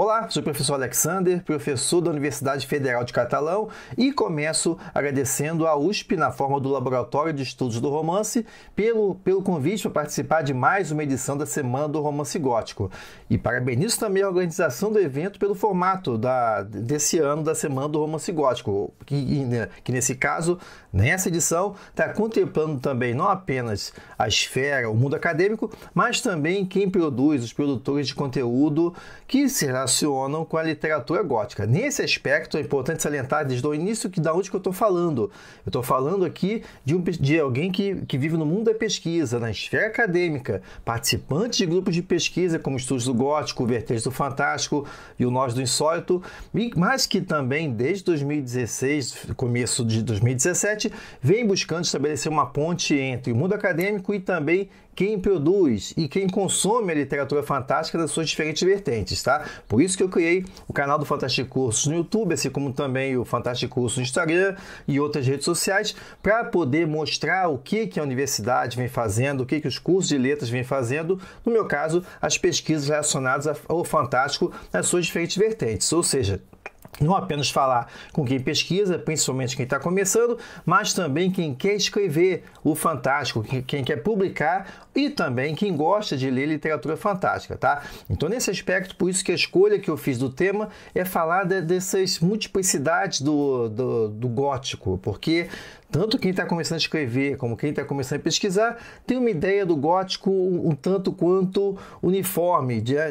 Olá, sou o professor Alexander, professor da Universidade Federal de Catalão e começo agradecendo à USP, na forma do Laboratório de Estudos do Romance, pelo, pelo convite para participar de mais uma edição da Semana do Romance Gótico. E parabenizo também a organização do evento pelo formato da, desse ano da Semana do Romance Gótico, que, que nesse caso, nessa edição, está contemplando também não apenas a esfera, o mundo acadêmico, mas também quem produz, os produtores de conteúdo que será relacionam com a literatura gótica. Nesse aspecto, é importante salientar desde o início que da onde que eu estou falando. Eu estou falando aqui de, um, de alguém que, que vive no mundo da pesquisa, na esfera acadêmica, participante de grupos de pesquisa como Estudos do Gótico, Vertentes do Fantástico e o Nós do Insólito, mas que também desde 2016, começo de 2017, vem buscando estabelecer uma ponte entre o mundo acadêmico e também quem produz e quem consome a literatura fantástica das suas diferentes vertentes, tá? Por isso que eu criei o canal do Fantástico Cursos no YouTube, assim como também o Fantástico Cursos no Instagram e outras redes sociais, para poder mostrar o que, que a universidade vem fazendo, o que, que os cursos de letras vêm fazendo, no meu caso, as pesquisas relacionadas ao Fantástico nas suas diferentes vertentes, ou seja, não apenas falar com quem pesquisa, principalmente quem está começando, mas também quem quer escrever o fantástico, quem quer publicar e também quem gosta de ler literatura fantástica, tá? Então, nesse aspecto, por isso que a escolha que eu fiz do tema é falar de, dessas multiplicidades do, do, do gótico, porque tanto quem está começando a escrever como quem está começando a pesquisar tem uma ideia do gótico um, um tanto quanto uniforme, de, né,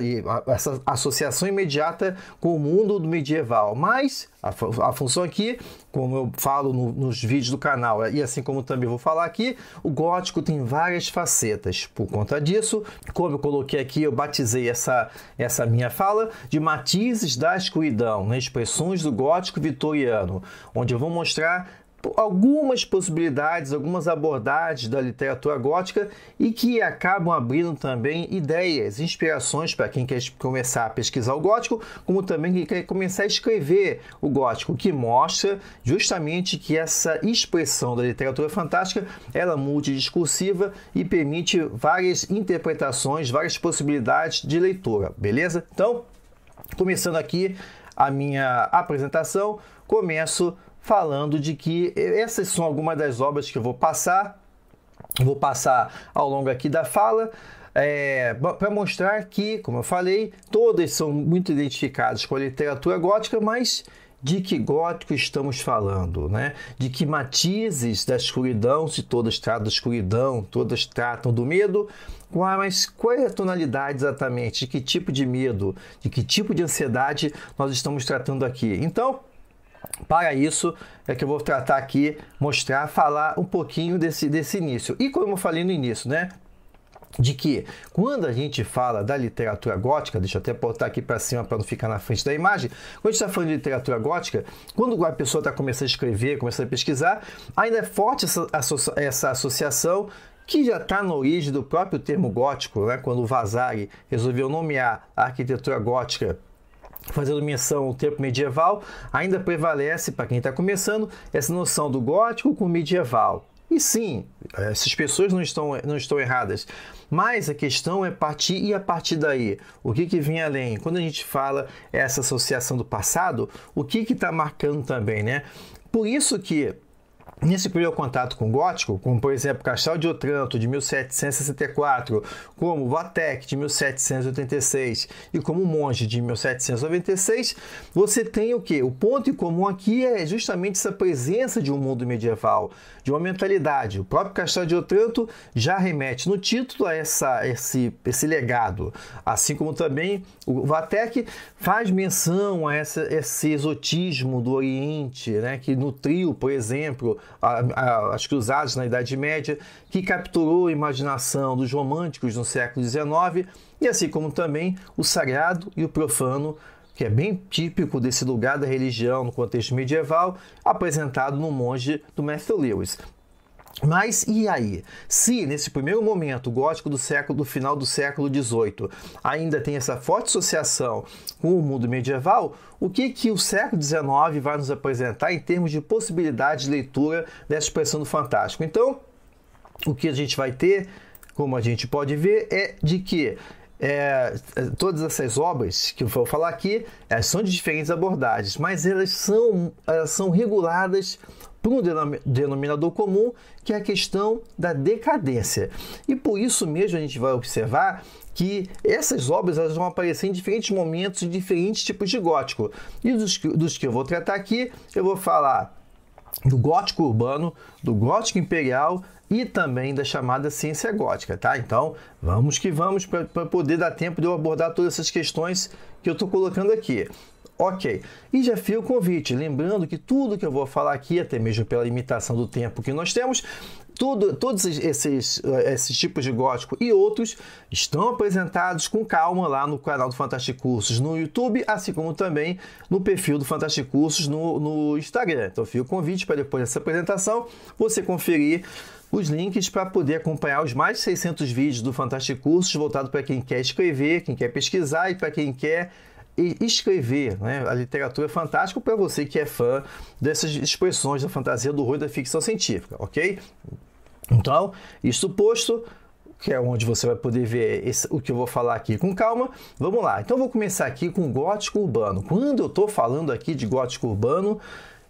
essa associação imediata com o mundo do medieval. Mas a, a função aqui, como eu falo no, nos vídeos do canal e assim como também vou falar aqui, o gótico tem várias facetas. Por conta disso, como eu coloquei aqui, eu batizei essa, essa minha fala de matizes da escuridão, né? expressões do gótico vitoriano, onde eu vou mostrar algumas possibilidades, algumas abordagens da literatura gótica e que acabam abrindo também ideias, inspirações para quem quer começar a pesquisar o gótico, como também quem quer começar a escrever o gótico, que mostra justamente que essa expressão da literatura fantástica ela é multidiscursiva e permite várias interpretações, várias possibilidades de leitura, beleza? Então, começando aqui a minha apresentação, começo falando de que essas são algumas das obras que eu vou passar, vou passar ao longo aqui da fala, é, para mostrar que, como eu falei, todas são muito identificadas com a literatura gótica, mas de que gótico estamos falando, né? De que matizes da escuridão, se todas tratam da escuridão, todas tratam do medo, mas qual é a tonalidade exatamente? De que tipo de medo, de que tipo de ansiedade nós estamos tratando aqui? Então, para isso é que eu vou tratar aqui, mostrar, falar um pouquinho desse, desse início. E como eu falei no início, né? de que quando a gente fala da literatura gótica, deixa eu até botar aqui para cima para não ficar na frente da imagem, quando a gente está falando de literatura gótica, quando a pessoa está começando a escrever, começando a pesquisar, ainda é forte essa, essa associação que já está na origem do próprio termo gótico, né? quando o Vasari resolveu nomear a arquitetura gótica fazendo menção ao tempo medieval, ainda prevalece, para quem está começando, essa noção do gótico com medieval. E sim, essas pessoas não estão, não estão erradas. Mas a questão é partir e a partir daí. O que, que vem além? Quando a gente fala essa associação do passado, o que está marcando também, né? Por isso que Nesse primeiro contato com o gótico, como por exemplo Castel de Otranto de 1764, como Vatek de 1786 e como Monge de 1796, você tem o que? O ponto em comum aqui é justamente essa presença de um mundo medieval, de uma mentalidade. O próprio Castel de Otranto já remete no título a essa, esse, esse legado, assim como também o Vatek faz menção a essa, esse exotismo do Oriente, né, que nutriu, por exemplo, as cruzadas acho que usados na Idade Média, que capturou a imaginação dos românticos no século XIX, e assim como também o sagrado e o profano, que é bem típico desse lugar da religião no contexto medieval, apresentado no monge do Matthew Lewis. Mas e aí? Se nesse primeiro momento gótico do século do final do século XVIII ainda tem essa forte associação com o mundo medieval, o que que o século XIX vai nos apresentar em termos de possibilidade de leitura dessa expressão do fantástico? Então, o que a gente vai ter, como a gente pode ver, é de que é, todas essas obras que eu vou falar aqui são de diferentes abordagens, mas elas são, elas são reguladas por um denominador comum, que é a questão da decadência. E por isso mesmo a gente vai observar que essas obras elas vão aparecer em diferentes momentos, em diferentes tipos de gótico. E dos que, dos que eu vou tratar aqui, eu vou falar do gótico urbano, do gótico imperial e também da chamada ciência gótica, tá? Então, vamos que vamos para poder dar tempo de eu abordar todas essas questões que eu estou colocando aqui. Ok, e já fio o convite, lembrando que tudo que eu vou falar aqui, até mesmo pela limitação do tempo que nós temos, tudo, todos esses, esses eh, tipos de gótico e outros estão apresentados com calma lá no canal do Fantástico Cursos no YouTube, assim como também no perfil do Fantástico Cursos no, no Instagram. Então fio o convite para depois dessa apresentação você conferir os links para poder acompanhar os mais de 600 vídeos do Fantástico Cursos voltado para quem quer escrever, quem quer pesquisar e para quem quer escrever né, a literatura é fantástica para você que é fã dessas expressões da fantasia, do horror da ficção científica, ok? Então, isso posto, que é onde você vai poder ver esse, o que eu vou falar aqui com calma. Vamos lá. Então, vou começar aqui com gótico urbano. Quando eu estou falando aqui de gótico urbano,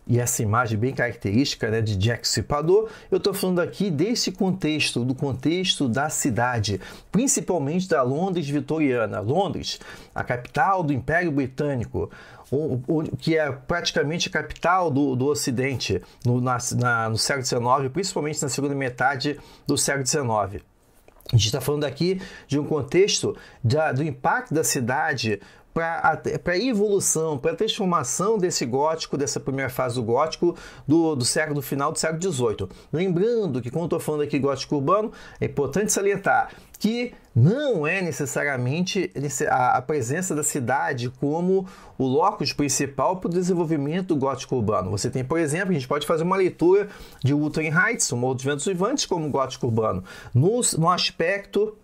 e essa imagem bem característica né, de Jack Cipador, eu estou falando aqui desse contexto, do contexto da cidade, principalmente da Londres vitoriana. Londres, a capital do Império Britânico, que é praticamente a capital do, do Ocidente no, na, na, no século XIX, principalmente na segunda metade do século XIX. A gente está falando aqui de um contexto da, do impacto da cidade para a evolução, para a transformação desse gótico, dessa primeira fase do gótico do, do século do final do século XVIII. Lembrando que quando estou falando aqui gótico urbano, é importante salientar que não é necessariamente a presença da cidade como o locus principal para o desenvolvimento do gótico urbano. Você tem, por exemplo, a gente pode fazer uma leitura de Wuthering Heights, o Morro dos Ventos Vivantes, como gótico urbano, no, no aspecto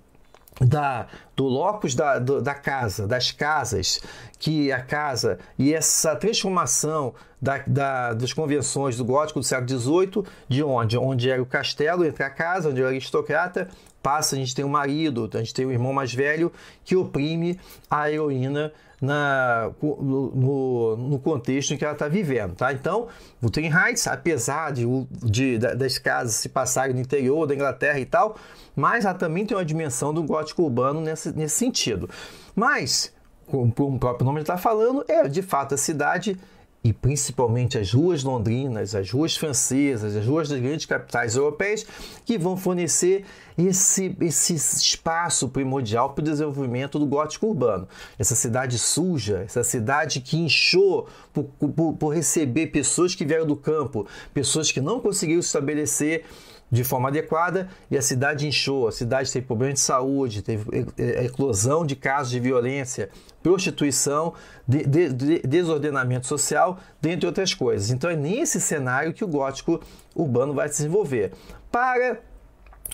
da, do locus da, do, da casa, das casas, que a casa e essa transformação da, da, das convenções do gótico do século XVIII, de onde? Onde era o castelo, entre a casa, onde era aristocrata, passa, a gente tem o um marido, a gente tem o um irmão mais velho que oprime a heroína na, no, no, contexto em que ela está vivendo, tá? Então, o Twin Heights, apesar de, de, das casas se passarem no interior da Inglaterra e tal, mas ela também tem uma dimensão do gótico urbano nesse, nesse sentido. Mas, como o próprio nome está falando, é de fato a cidade e principalmente as ruas londrinas, as ruas francesas, as ruas das grandes capitais europeias, que vão fornecer esse, esse espaço primordial para o desenvolvimento do gótico urbano. Essa cidade suja, essa cidade que inchou por, por, por receber pessoas que vieram do campo, pessoas que não conseguiram se estabelecer de forma adequada e a cidade inchou, a cidade teve problemas de saúde, teve eclosão de casos de violência, prostituição, de, de, de desordenamento social, dentre outras coisas. Então é nesse cenário que o gótico urbano vai se desenvolver. Para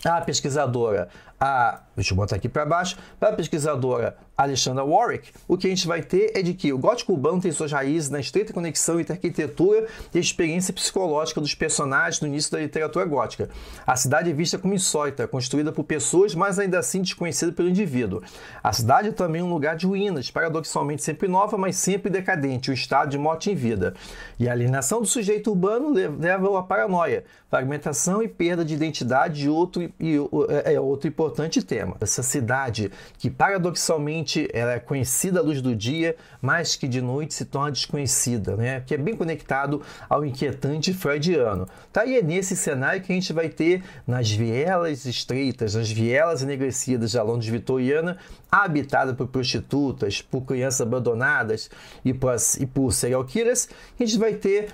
a pesquisadora, a, deixa eu botar aqui para baixo, para a pesquisadora Alexandra Warwick, o que a gente vai ter é de que o gótico urbano tem suas raízes na estreita conexão entre a arquitetura e a experiência psicológica dos personagens no início da literatura gótica. A cidade é vista como insólita, construída por pessoas, mas ainda assim desconhecida pelo indivíduo. A cidade é também um lugar de ruínas, paradoxalmente sempre nova, mas sempre decadente, o estado de morte em vida. E a alienação do sujeito urbano leva-o à paranoia, fragmentação e perda de identidade de outro, e, é, é outro importante tema. Essa cidade que paradoxalmente gente ela é conhecida à luz do dia, mas que de noite se torna desconhecida, né? que é bem conectado ao inquietante freudiano. Tá? E é nesse cenário que a gente vai ter, nas vielas estreitas, nas vielas enegrecidas da Londres vitoriana, habitada por prostitutas, por crianças abandonadas e por, e por serial killers, a gente vai ter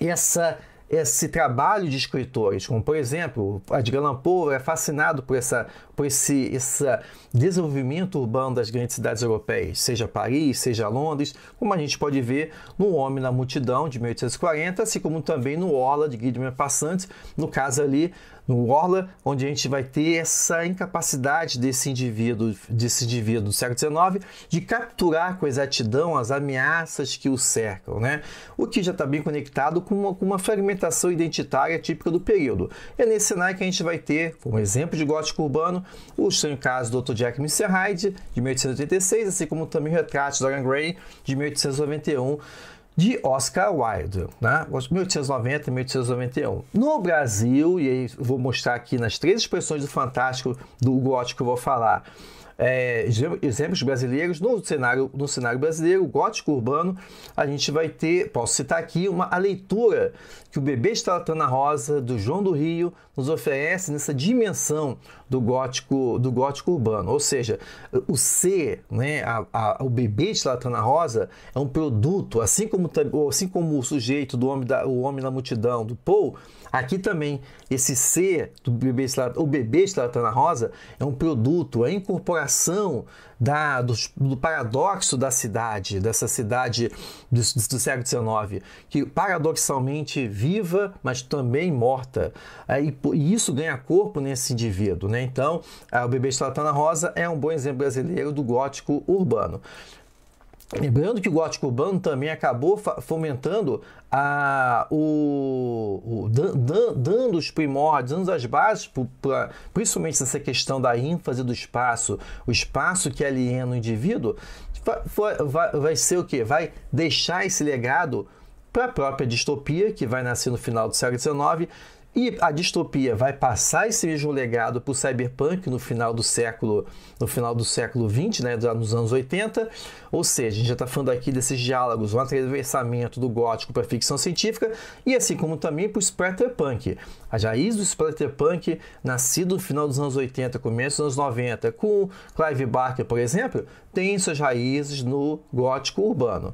essa esse trabalho de escritores, como por exemplo, Edgar Allan Poe é fascinado por essa pois se esse desenvolvimento urbano das grandes cidades europeias, seja Paris, seja Londres, como a gente pode ver no Homem na Multidão de 1840, assim como também no Orla de Guilherme Passante, no caso ali no Orla, onde a gente vai ter essa incapacidade desse indivíduo, desse indivíduo do século XIX de capturar com exatidão as ameaças que o cercam, né? O que já está bem conectado com uma, com uma, fragmentação identitária típica do período. É nesse cenário que a gente vai ter, como exemplo de gótico urbano, o estranho caso do Dr. Jack Mr. Hyde, de 1886, assim como também o retrato de Dorian Gray, de 1891 de Oscar Wilde, né? 1890 e 1891. No Brasil, e aí vou mostrar aqui nas três expressões do fantástico do gótico que eu vou falar, é, exemplos brasileiros no cenário, no cenário brasileiro, gótico urbano, a gente vai ter, posso citar aqui, uma, a leitura que o Bebê Estalatana Rosa, do João do Rio, nos oferece nessa dimensão do gótico, do gótico urbano. Ou seja, o ser, né, a, a, o Bebê Estalatana Rosa é um produto, assim como, assim como o sujeito do homem da, o homem na multidão, do Paul, Aqui também, esse C do bebê o bebê estilatana rosa é um produto, é a incorporação da, do, do, paradoxo da cidade, dessa cidade do, do século XIX, que paradoxalmente viva, mas também morta. É, e, e, isso ganha corpo nesse indivíduo. Né? Então, a, o bebê estilatana rosa é um bom exemplo brasileiro do gótico urbano. Lembrando que o gótico urbano também acabou fomentando a, o, o dan, dan, dando os primórdios, dando as bases, pra, principalmente essa questão da ênfase do espaço, o espaço que aliena o indivíduo, vai, vai, vai ser o que? Vai deixar esse legado para a própria distopia, que vai nascer no final do século XIX, e a distopia vai passar esse mesmo legado para o cyberpunk no final do século, no final do século 20, né, nos anos 80. Ou seja, a gente já está falando aqui desses diálogos, um atravessamento do gótico para a ficção científica e assim como também para o splatterpunk. A raiz do splatterpunk, nascido no final dos anos 80, começo dos anos 90, com Clive Barker, por exemplo, tem suas raízes no gótico urbano.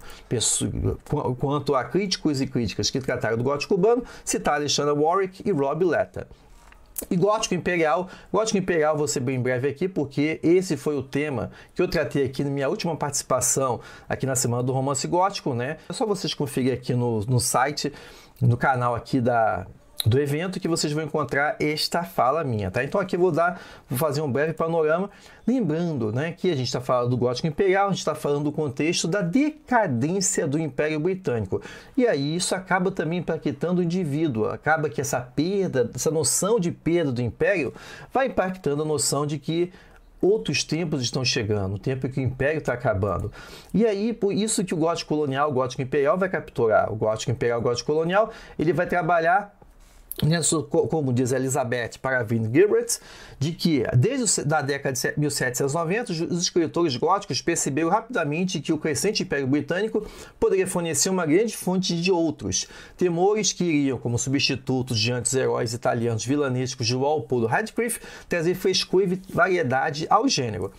Quanto a críticos e críticas que trataram do gótico urbano, citar Alexandra Warwick e Rob Letta. E Gótico Imperial, Gótico Imperial você bem breve aqui, porque esse foi o tema que eu tratei aqui na minha última participação aqui na Semana do Romance Gótico, né? É só vocês conferirem aqui no, no site, no canal aqui da, do evento que vocês vão encontrar esta fala minha, tá? Então aqui eu vou dar, vou fazer um breve panorama, lembrando, né, que a gente está falando do gótico imperial, a gente está falando do contexto da decadência do Império Britânico, e aí isso acaba também impactando o indivíduo, acaba que essa perda, essa noção de perda do Império, vai impactando a noção de que outros tempos estão chegando, o tempo que o império está acabando. E aí, por isso que o gótico colonial, o gótico imperial vai capturar. O gótico imperial, o gótico colonial, ele vai trabalhar né, como diz Elizabeth Paravine Gilbert, de que desde a década de 1790 os escritores góticos perceberam rapidamente que o crescente Império Britânico poderia fornecer uma grande fonte de outros, temores que iriam, como substitutos de antes heróis italianos vilanescos de Walpole Radcliffe, trazer frescura e variedade ao gênero.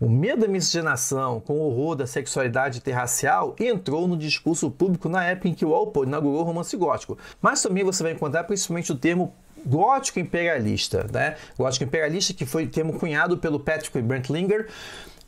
O medo da miscigenação com o horror da sexualidade interracial entrou no discurso público na época em que Walpole inaugurou o romance gótico, mas também você vai encontrar principalmente justamente o termo gótico imperialista, né? Gótico imperialista que foi termo cunhado pelo Patrick Brentlinger,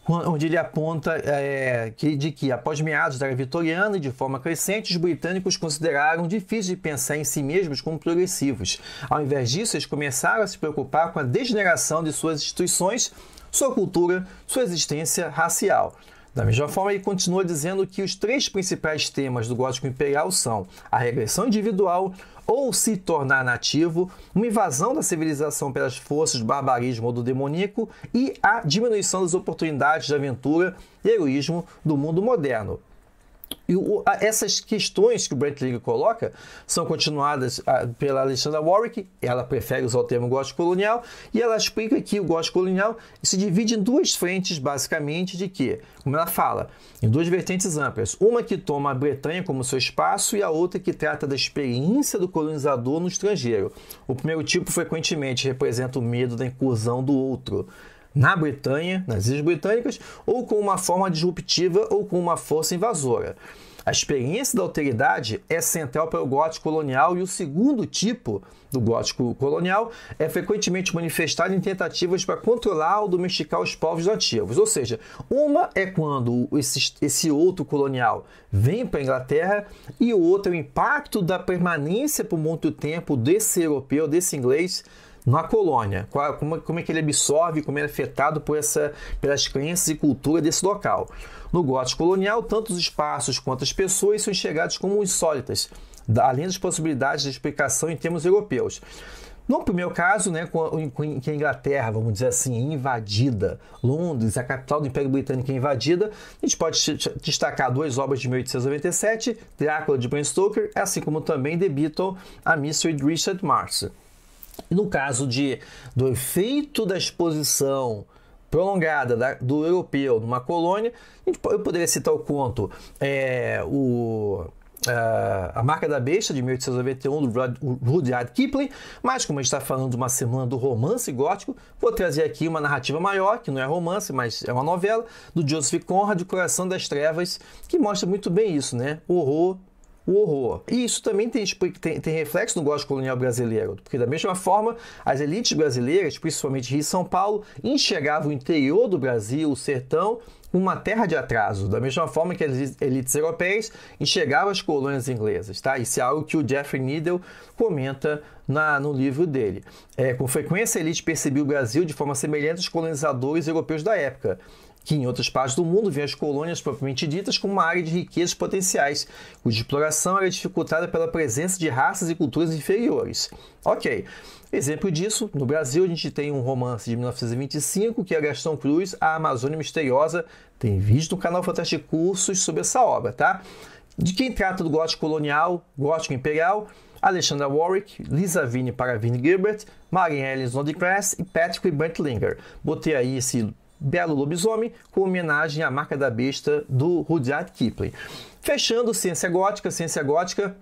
onde ele aponta é, que, de que após meados da era vitoriana e de forma crescente, os britânicos consideraram difícil de pensar em si mesmos como progressivos. Ao invés disso, eles começaram a se preocupar com a degeneração de suas instituições, sua cultura, sua existência racial. Da mesma forma, ele continua dizendo que os três principais temas do gótico imperial são a regressão individual, ou se tornar nativo, uma invasão da civilização pelas forças do barbarismo ou do demoníaco e a diminuição das oportunidades de aventura e heroísmo do mundo moderno. E o, a, essas questões que o Brent League coloca são continuadas a, pela Alexandra Warwick, ela prefere usar o termo gosto colonial, e ela explica que o gosto colonial se divide em duas frentes, basicamente, de que, como ela fala, em duas vertentes amplas. Uma que toma a Bretanha como seu espaço e a outra que trata da experiência do colonizador no estrangeiro. O primeiro tipo frequentemente representa o medo da incursão do outro na Bretanha, nas Ilhas Britânicas, ou com uma forma disruptiva ou com uma força invasora. A experiência da alteridade é central para o gótico colonial e o segundo tipo do gótico colonial é frequentemente manifestado em tentativas para controlar ou domesticar os povos nativos. Ou seja, uma é quando esse, esse outro colonial vem para a Inglaterra e outra é o impacto da permanência por muito tempo desse europeu, desse inglês na colônia, como, é que ele absorve, como é afetado por essa, pelas crenças e cultura desse local. No gótico colonial, tanto os espaços quanto as pessoas são enxergados como insólitas, além das possibilidades de explicação em termos europeus. No primeiro caso, né, que a Inglaterra, vamos dizer assim, é invadida, Londres, a capital do Império Britânico é invadida, a gente pode destacar duas obras de 1897, Drácula de Bram Stoker, assim como também The Beatle, A Mystery de Richard Marx. No caso de, do efeito da exposição prolongada da, do europeu numa colônia, eu poderia citar o conto é, o, a, a Marca da Besta, de 1891, do Rudyard Kipling, mas como a gente está falando de uma semana do romance gótico, vou trazer aqui uma narrativa maior, que não é romance, mas é uma novela, do Joseph Conrad, Coração das Trevas, que mostra muito bem isso, né? O horror o horror. E isso também tem, tipo, tem, tem reflexo no gosto colonial brasileiro, porque da mesma forma, as elites brasileiras, principalmente Rio e São Paulo, enxergavam o interior do Brasil, o sertão, uma terra de atraso, da mesma forma que as elites europeias enxergavam as colônias inglesas. Tá? Isso é algo que o Jeffrey Needle comenta na, no livro dele. É, com frequência, a elite percebia o Brasil de forma semelhante aos colonizadores europeus da época que em outras partes do mundo vê as colônias propriamente ditas como uma área de riquezas potenciais, cuja exploração era dificultada pela presença de raças e culturas inferiores. Ok, exemplo disso, no Brasil a gente tem um romance de 1925 que é Gastão Cruz, A Amazônia Misteriosa, tem vídeo no canal Fantástico Cursos sobre essa obra, tá? De quem trata do gótico colonial, gótico imperial, Alexandra Warwick, Lisa Vine para Vine Gilbert, Mary Ellen Snodgrass e Patrick Bentlinger. Botei aí esse Belo Lobisomem, com homenagem à marca da besta do Rudyard Kipling. Fechando Ciência Gótica, Ciência Gótica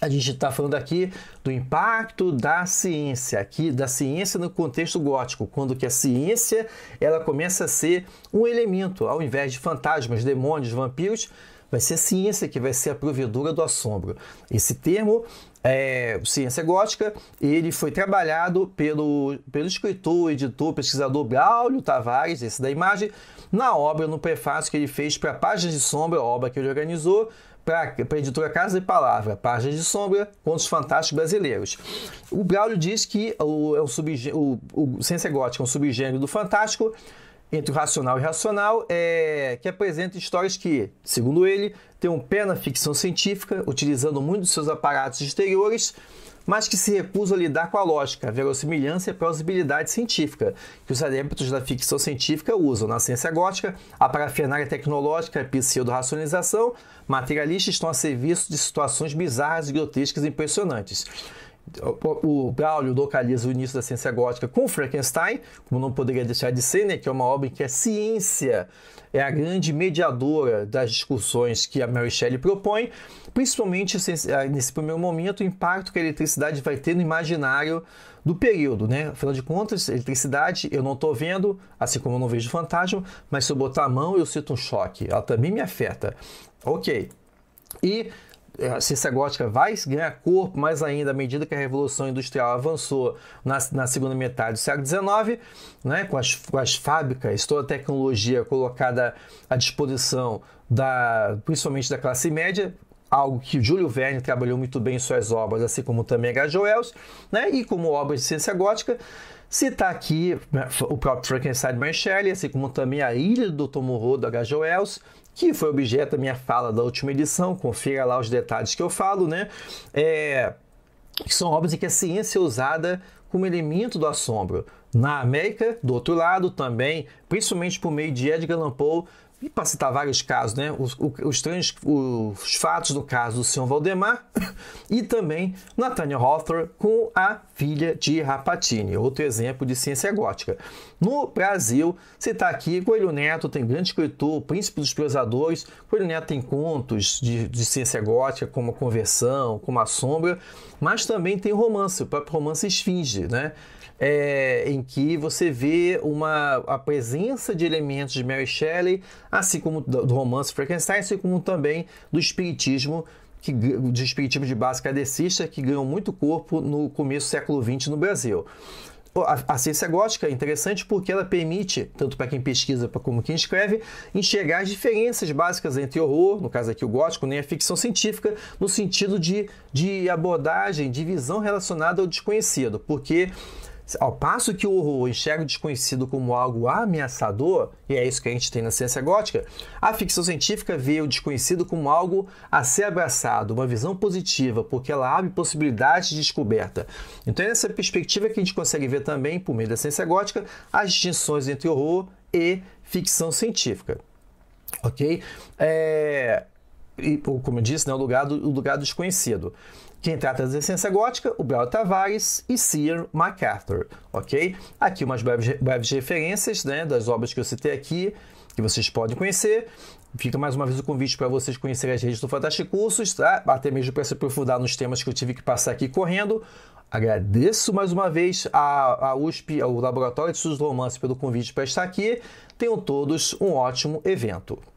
a gente está falando aqui do impacto da ciência, aqui da ciência no contexto gótico, quando que a ciência ela começa a ser um elemento, ao invés de fantasmas, demônios, vampiros, Vai ser a ciência que vai ser a provedora do assombro. Esse termo, é, ciência gótica, ele foi trabalhado pelo, pelo escritor, editor, pesquisador Braulio Tavares, esse da imagem, na obra, no prefácio que ele fez para Páginas de Sombra, obra que ele organizou, para a editora Casa e Palavra, Páginas de Sombra, Contos Fantásticos Brasileiros. O Braulio diz que o, é um subgê, o, o ciência gótica é um subgênero do fantástico, entre o racional e o irracional, é, que apresenta histórias que, segundo ele, têm um pé na ficção científica, utilizando muito dos seus aparatos exteriores, mas que se recusam a lidar com a lógica, a verossimilhança e a plausibilidade científica, que os adeptos da ficção científica usam na ciência gótica, a parafernália tecnológica, a pseudo-racionalização materialistas estão a serviço de situações bizarras, grotescas e impressionantes o Braulio localiza o início da ciência gótica com Frankenstein, como não poderia deixar de ser, né, que é uma obra em que a ciência é a grande mediadora das discussões que a Mary Shelley propõe, principalmente ah, nesse primeiro momento, o impacto que a eletricidade vai ter no imaginário do período, né? Afinal de contas, eletricidade eu não estou vendo, assim como eu não vejo fantasma, mas se eu botar a mão eu sinto um choque, ela também me afeta. Ok. E é, a ciência gótica vai ganhar corpo mais ainda à medida que a Revolução Industrial avançou na, na segunda metade do século XIX, né, com, as, com as fábricas, toda a tecnologia colocada à disposição, da, principalmente da classe média, algo que Júlio Verne trabalhou muito bem em suas obras, assim como também H. Wells, né, e como obras de ciência gótica. Citar aqui né, o próprio Frankenstein Mary Shelley, assim como também A Ilha do Dr. Morro, do H. Wells, que foi objeto da minha fala da última edição. Confira lá os detalhes que eu falo, né? É, que são obras em que a ciência é usada como elemento do assombro. Na América, do outro lado, também, principalmente por meio de Edgar Allan Poe, e para citar vários casos, né, os, os, trans, os fatos do caso do senhor Valdemar e também Nathaniel Hawthorne com a filha de Rapatini, outro exemplo de ciência gótica. No Brasil, citar tá aqui, Coelho Neto tem grande escritor, príncipe dos pesadores, Coelho Neto tem contos de, de ciência gótica, como a Conversão, como a Sombra, mas também tem romance, o próprio romance Esfinge, né? é, em que você vê uma, a presença de elementos de Mary Shelley, assim como do, romance Frankenstein, assim como também do espiritismo que, de espiritismo de base cadecista, que ganhou muito corpo no começo do século XX no Brasil. A, a ciência gótica é interessante porque ela permite, tanto para quem pesquisa como quem escreve, enxergar as diferenças básicas entre horror, no caso aqui o gótico, nem a ficção científica, no sentido de, de abordagem, de visão relacionada ao desconhecido, porque ao passo que o horror enxerga o desconhecido como algo ameaçador, e é isso que a gente tem na ciência gótica, a ficção científica vê o desconhecido como algo a ser abraçado, uma visão positiva, porque ela abre possibilidades de descoberta. Então é nessa perspectiva que a gente consegue ver também, por meio da ciência gótica, as distinções entre horror e ficção científica. Ok? É... E, como eu disse, né, o, lugar do, o lugar do desconhecido. Quem trata da essência gótica? O Bel Tavares e Sir MacArthur, ok? Aqui umas breves, breves referências né, das obras que eu citei aqui, que vocês podem conhecer. Fica mais uma vez o convite para vocês conhecerem as redes do Fantástico Cursos, tá? até mesmo para se aprofundar nos temas que eu tive que passar aqui correndo. Agradeço mais uma vez à, a USP, ao Laboratório de Estudos do Romance, pelo convite para estar aqui. Tenham todos um ótimo evento.